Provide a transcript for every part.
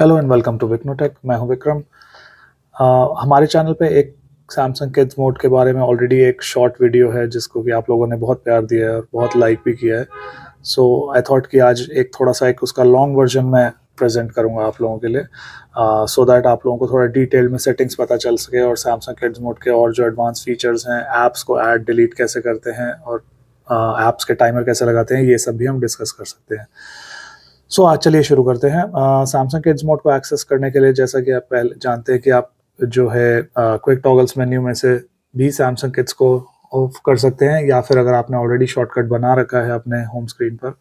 hello and welcome to विक्नोटेक मैं हूं विक्रम uh, हमारे चैनल पे एक सैमसंग किड्स मोड के बारे में ऑलरेडी एक शॉर्ट वीडियो है जिसको कि आप लोगों ने बहुत प्यार दिया है और बहुत लाइक भी किया है सो आई थॉट कि आज एक थोड़ा सा एक उसका लॉन्ग वर्जन मैं प्रेजेंट करूँगा आप लोगों के लिए सो uh, दैट so आप लोगों को थोड़ा डिटेल में सेटिंग्स पता चल सके और सैमसंग किड्स मोड के और जो एडवांस फीचर्स हैं ऐप्स को ऐड डिलीट कैसे करते हैं और ऐप्स uh, के टाइमर कैसे लगाते हैं ये सब भी हम डिस्कस कर सकते हैं सो आज चलिए शुरू करते हैं सैमसंग किड्स मोड को एक्सेस करने के लिए जैसा कि आप पहले जानते हैं कि आप जो है क्विक टॉगल्स मेन्यू में से भी सैमसंग किड्स को ऑफ कर सकते हैं या फिर अगर आपने ऑलरेडी शॉर्टकट बना रखा है अपने होम स्क्रीन पर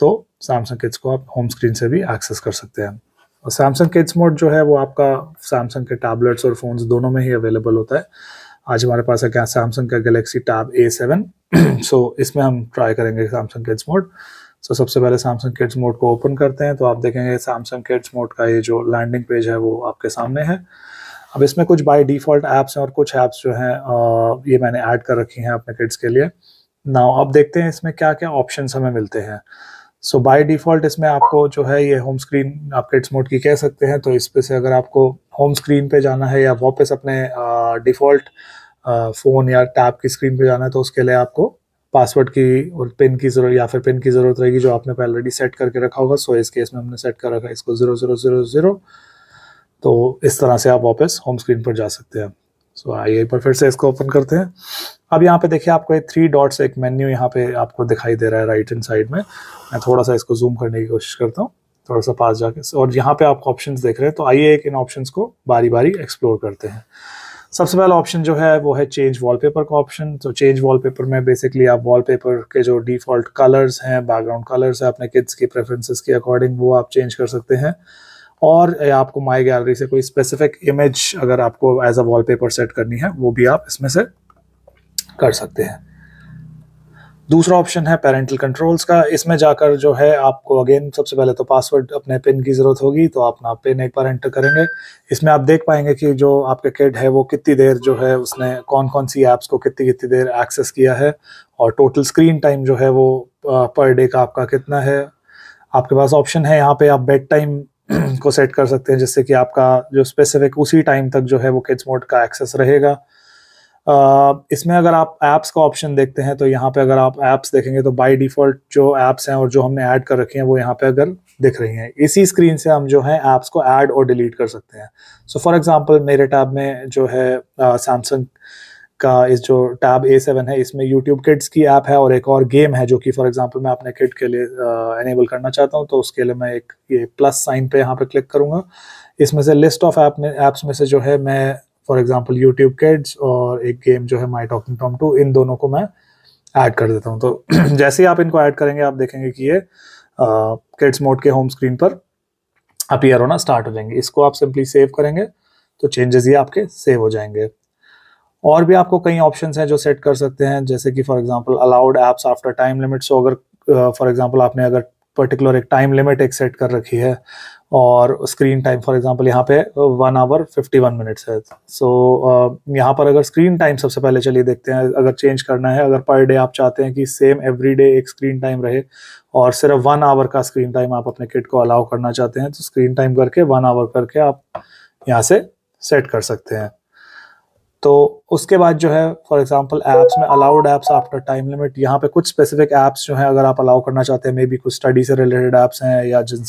तो सैमसंग किड्स को आप होम स्क्रीन से भी एक्सेस कर सकते हैं और सैमसंग किड्स मोड जो है वो आपका सैमसंग के टैबलेट्स और फोन्स दोनों में ही अवेलेबल होता है आज हमारे पास है क्या सैमसंग का Galaxy tab A seven so इसमें हम ट्राई करेंगे सैमसंग किड्स मोड सो सबसे पहले सैमसंग किड्स मोड को ओपन करते हैं तो आप देखेंगे सैमसंग किड्स मोड का ये जो लैंडिंग पेज है वो आपके सामने है अब इसमें कुछ बाय डिफ़ॉल्ट ऐप्स हैं और कुछ ऐप्स जो हैं ये मैंने ऐड कर रखी हैं अपने किड्स के लिए ना अब देखते हैं इसमें क्या क्या ऑप्शन हमें मिलते हैं सो बाय डिफ़ॉल्ट इसमें आपको जो है ये होम स्क्रीन आप किड्स मोड की कह सकते हैं तो इस पर से अगर आपको होम स्क्रीन पे जाना है या वापस अपने डिफ़ॉल्ट फ़ोन या टैब की स्क्रीन पे जाना है तो उसके लिए आपको पासवर्ड की और पिन की ज़रूरत या फिर पिन की ज़रूरत रहेगी जो आपने ऑलरेडी सेट करके रखा होगा सो इस केस में हमने सेट कर रखा है इसको ज़ीरो ज़ीरो ज़ीरो ज़ीरो तो इस तरह से आप वापस होम स्क्रीन पर जा सकते हैं सो आइए पर फिर से इसको ओपन करते हैं अब यहाँ पे देखिए आपको एक थ्री डॉट्स एक मेन्यू यहाँ पे आपको दिखाई दे रहा है राइट हैंड साइड में मैं थोड़ा सा इसको जूम करने की कोशिश करता हूँ थोड़ा सा पास जाके और यहाँ पे आप ऑप्शंस देख रहे हैं तो आइए एक इन ऑप्शंस को बारी बारी एक्सप्लोर करते हैं सबसे पहला ऑप्शन जो है वो है चेंज वॉलपेपर का ऑप्शन तो चेंज वॉलपेपर में बेसिकली आप वॉलपेपर के जो डिफ़ॉल्ट कलर्स हैं बैकग्राउंड कलर्स हैं अपने किड्स की प्रेफरेंसेस के अकॉर्डिंग वो आप चेंज कर सकते हैं और आपको माई गैलरी से कोई स्पेसिफिक इमेज अगर आपको एज अ वॉलपेपर सेट करनी है वो भी आप इसमें से कर सकते हैं दूसरा ऑप्शन है पेरेंटल कंट्रोल्स का इसमें जाकर जो है आपको अगेन सबसे पहले तो पासवर्ड अपने पिन की ज़रूरत होगी तो अपना पिन एक बार एंटर करेंगे इसमें आप देख पाएंगे कि जो आपके किड है वो कितनी देर जो है उसने कौन कौन सी ऐप्स को कितनी कितनी देर एक्सेस किया है और टोटल स्क्रीन टाइम जो है वो पर डे का आपका कितना है आपके पास ऑप्शन है यहाँ पे आप बेड टाइम को सेट कर सकते हैं जिससे कि आपका जो स्पेसिफिक उसी टाइम तक जो है वो किड्स मोड का एक्सेस रहेगा इसमें अगर आप ऐप्स का ऑप्शन देखते हैं तो यहाँ पे अगर आप ऐप्स देखेंगे तो बाय डिफ़ॉल्ट जो ऐप्स हैं और जो हमने ऐड कर रखी हैं वो यहाँ पे अगर दिख रही हैं इसी स्क्रीन से हम जो है ऐप्स को ऐड और डिलीट कर सकते हैं सो फॉर एग्जांपल मेरे टैब में जो है सैमसंग का इस जो टैब ए सेवन है इसमें यूट्यूब किड्स की ऐप है और एक और गेम है जो कि फॉर एग्जाम्पल मैं अपने किड के लिए एनेबल करना चाहता हूँ तो उसके लिए मैं एक ये प्लस साइन पे यहाँ पे क्लिक करूँगा इसमें से लिस्ट ऑफ ऐप में ऐप्स में से जो है मैं फॉर एग्जाम्पल यूट्यूब किड्स और एक गेम जो है माई टॉकिंग टॉम टू इन दोनों को मैं ऐड कर देता हूँ तो जैसे ही आप इनको ऐड करेंगे आप देखेंगे कि ये किड्स मोड के होम स्क्रीन पर अपियर होना स्टार्ट हो जाएंगे इसको आप सिंपली सेव करेंगे तो चेंजेस ये आपके सेव हो जाएंगे और भी आपको कई ऑप्शंस हैं जो सेट कर सकते हैं जैसे कि for example allowed apps after time limit so अगर फॉर uh, एग्जांपल आपने अगर पर्टिकुलर एक टाइम लिमिट एक सेट कर रखी है और स्क्रीन टाइम फॉर एग्जांपल यहाँ पे one hour fifty one minutes है सो so, uh, यहाँ पर अगर स्क्रीन टाइम सबसे पहले चलिए देखते हैं अगर चेंज करना है अगर पर डे आप चाहते हैं कि सेम एवरी डे एक स्क्रीन टाइम रहे और सिर्फ वन आवर का स्क्रीन टाइम आप अपने किट को अलाउ करना चाहते हैं तो स्क्रीन टाइम करके वन आवर करके आप यहाँ से सेट कर सकते हैं तो उसके बाद जो है फॉर एग्जाम्पल एप्स में allowed apps after time limit यहाँ पे कुछ स्पेसिफिक एप्स जो हैं अगर आप अलाउ करना चाहते हैं मे बी कुछ स्टडी से रिलेटेड एप्स हैं या जिन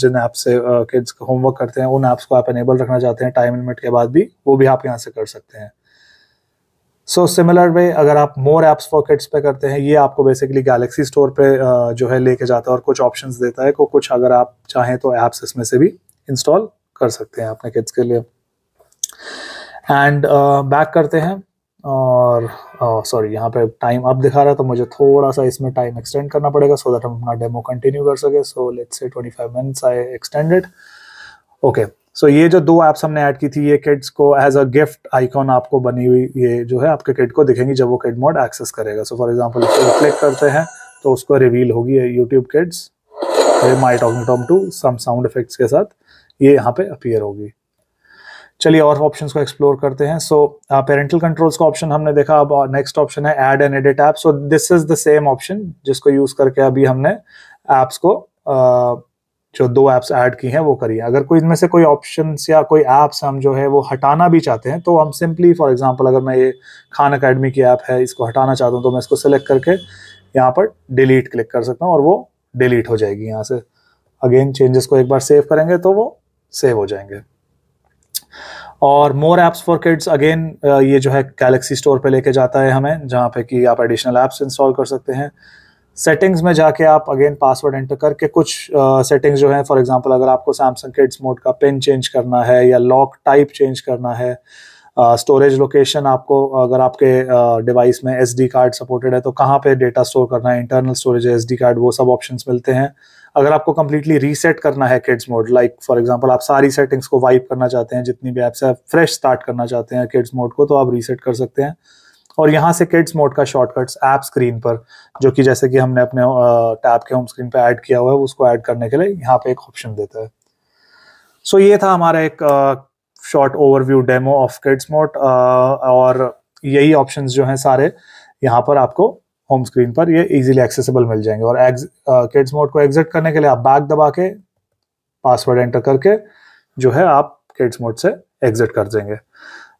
जिन ऐप से uh, किड्स होमवर्क करते हैं उन ऐप्स को आप इनेबल रखना चाहते हैं टाइम लिमिट के बाद भी वो भी आप यहाँ से कर सकते हैं सो सिमिलर वे अगर आप मोर एप्स फॉर किड्स पे करते हैं ये आपको बेसिकली गैलेक्सी स्टोर पे uh, जो है लेके जाता है और कुछ ऑप्शन देता है को कुछ अगर आप चाहें तो ऐप्स इसमें से भी इंस्टॉल कर सकते हैं अपने किड्स के लिए एंड बैक uh, करते हैं और सॉरी uh, यहाँ पे टाइम अब दिखा रहा है तो मुझे थोड़ा सा इसमें टाइम एक्सटेंड करना पड़ेगा सो दैट हम अपना डेमो कंटिन्यू कर सके सो let's say 25 minutes I extended okay so ये जो दो ऐप्स हमने ऐड की थी ये किड्स को एज अ गिफ्ट आइकॉन आपको बनी हुई ये जो है आपके किड को दिखेंगी जब वो किड मोड एक्सेस करेगा सो फॉर एग्जाम्पल इसको क्लिक करते हैं तो उसको रिवील होगी YouTube kids my talking Tom two some sound effects के साथ ये यहाँ पे अपीयर होगी चलिए और ऑप्शंस को एक्सप्लोर करते हैं सो पेरेंटल कंट्रोल्स का ऑप्शन हमने देखा अब नेक्स्ट uh, ऑप्शन है add and edit app so this is the same option जिसको यूज करके अभी हमने ऐप्स को uh, जो दो ऐप्स ऐड की हैं वो करिए अगर कोई इनमें से कोई ऑप्शन या कोई ऐप्स हम जो है वो हटाना भी चाहते हैं तो हम सिंपली फॉर एग्जाम्पल अगर मैं ये खान अकेडमी की ऐप है इसको हटाना चाहता हूँ तो मैं इसको सेलेक्ट करके यहाँ पर डिलीट क्लिक कर सकता हूँ और वो डिलीट हो जाएगी यहाँ से अगेन चेंजेस को एक बार सेव करेंगे तो वो सेव हो जाएंगे और more apps for kids again ये जो है गैलेक्सी स्टोर पे लेके जाता है हमें जहाँ पे कि आप एडिशनल एप्स इंस्टॉल कर सकते हैं सेटिंग्स में जाके आप अगेन पासवर्ड एंटर करके कुछ सेटिंग्स uh, जो है फॉर एग्जांपल अगर आपको सैमसंग किड्स मोड का पिन चेंज करना है या लॉक टाइप चेंज करना है स्टोरेज uh, लोकेशन आपको अगर आपके डिवाइस uh, में एस कार्ड सपोर्टेड है तो कहाँ पे डेटा स्टोर करना है इंटरनल स्टोरेज एस कार्ड वो सब ऑप्शंस मिलते हैं अगर आपको कम्प्लीटली रीसेट करना है kids mode like for example आप सारी सेटिंग्स को वाइप करना चाहते हैं जितनी भी ऐप्स है फ्रेश स्टार्ट करना चाहते हैं किड्स मोड को तो आप रीसेट कर सकते हैं और यहाँ से किड्स मोड का शॉर्टकट्स ऐप स्क्रीन पर जो कि जैसे कि हमने अपने टैब के होम स्क्रीन पर ऐड किया हुआ है उसको ऐड करने के लिए यहाँ पे एक ऑप्शन देता है सो so, ये था हमारा एक short overview demo of kids mode और यही ऑप्शंस जो हैं सारे यहाँ पर आपको होम स्क्रीन पर ये इजीली एक्सेसिबल मिल जाएंगे और किड्स मोड uh, को एग्जिट करने के लिए आप बैक दबा के पासवर्ड एंटर करके जो है आप किड्स मोड से एग्जिट कर देंगे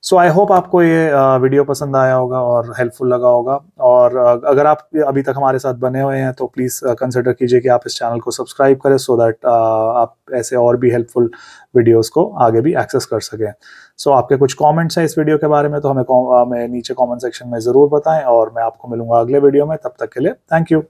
सो आई होप आपको ये वीडियो पसंद आया होगा और हेल्पफुल लगा होगा और अगर आप अभी तक हमारे साथ बने हुए हैं तो प्लीज़ कंसिडर कीजिए कि आप इस चैनल को सब्सक्राइब करें सो so दैट आप ऐसे और भी हेल्पफुल वीडियोस को आगे भी एक्सेस कर सकें सो so, आपके कुछ कमेंट्स हैं इस वीडियो के बारे में तो हमें हमें नीचे कॉमेंट सेक्शन में ज़रूर बताएं और मैं आपको मिलूंगा अगले वीडियो में तब तक के लिए थैंक यू